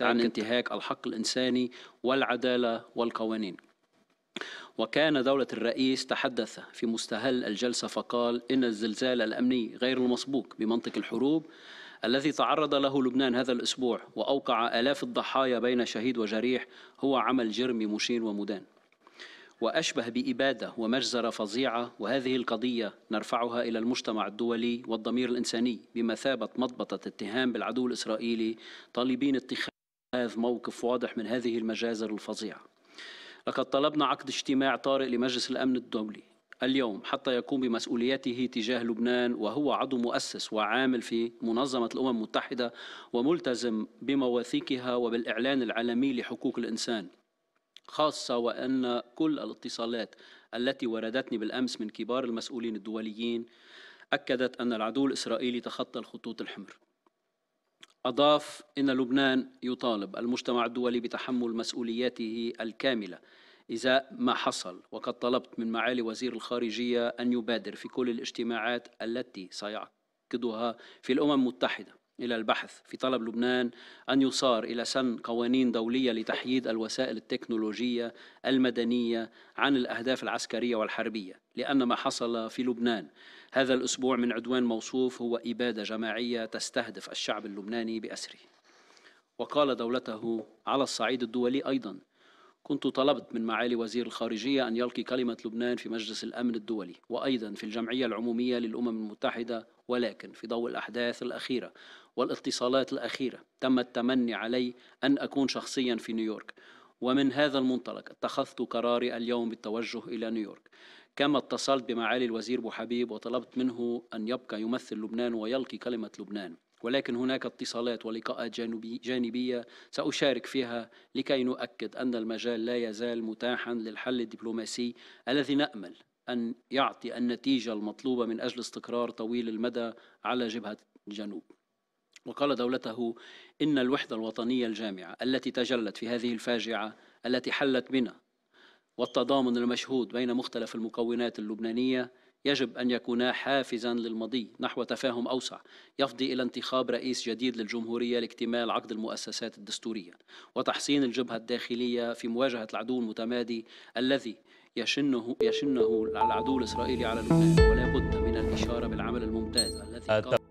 عن انتهاك الحق الإنساني والعدالة والقوانين وكان دولة الرئيس تحدث في مستهل الجلسة فقال إن الزلزال الأمني غير المسبوق بمنطق الحروب الذي تعرض له لبنان هذا الأسبوع وأوقع آلاف الضحايا بين شهيد وجريح هو عمل جرمي مشين ومدان وأشبه بإبادة ومجزرة فظيعة وهذه القضية نرفعها إلى المجتمع الدولي والضمير الإنساني بمثابة مضبطة اتهام بالعدو الإسرائيلي طالبين اتخاذ موقف واضح من هذه المجازر الفظيعة لقد طلبنا عقد اجتماع طارئ لمجلس الأمن الدولي اليوم حتى يقوم بمسؤوليته تجاه لبنان وهو عضو مؤسس وعامل في منظمة الأمم المتحدة وملتزم بمواثيقها وبالإعلان العالمي لحقوق الإنسان خاصة وأن كل الاتصالات التي وردتني بالأمس من كبار المسؤولين الدوليين أكدت أن العدو الإسرائيلي تخطى الخطوط الحمر أضاف إن لبنان يطالب المجتمع الدولي بتحمل مسؤولياته الكاملة إذا ما حصل وقد طلبت من معالي وزير الخارجية أن يبادر في كل الاجتماعات التي سيعقدها في الأمم المتحدة إلى البحث في طلب لبنان أن يصار إلى سن قوانين دولية لتحييد الوسائل التكنولوجية المدنية عن الأهداف العسكرية والحربية لأن ما حصل في لبنان هذا الأسبوع من عدوان موصوف هو إبادة جماعية تستهدف الشعب اللبناني بأسره وقال دولته على الصعيد الدولي أيضا كنت طلبت من معالي وزير الخارجية أن يلقي كلمة لبنان في مجلس الأمن الدولي وأيضا في الجمعية العمومية للأمم المتحدة ولكن في ضوء الأحداث الأخيرة والاتصالات الأخيرة تم التمني علي أن أكون شخصيا في نيويورك ومن هذا المنطلق اتخذت قراري اليوم بالتوجه إلى نيويورك كما اتصلت بمعالي الوزير بوحبيب وطلبت منه أن يبقى يمثل لبنان ويلقي كلمة لبنان ولكن هناك اتصالات ولقاءات جانبية سأشارك فيها لكي نؤكد أن المجال لا يزال متاحا للحل الدبلوماسي الذي نأمل أن يعطي النتيجة المطلوبة من أجل استقرار طويل المدى على جبهة الجنوب وقال دولته إن الوحدة الوطنية الجامعة التي تجلت في هذه الفاجعة التي حلت بنا والتضامن المشهود بين مختلف المكونات اللبنانية يجب أن يكونا حافزا للمضي نحو تفاهم أوسع يفضي إلى انتخاب رئيس جديد للجمهورية لاكتمال عقد المؤسسات الدستورية وتحصين الجبهة الداخلية في مواجهة العدو المتمادي الذي يشنه, يشنه العدو الإسرائيلي على لبنان ولا بد من الإشارة بالعمل الممتاز الذي آه،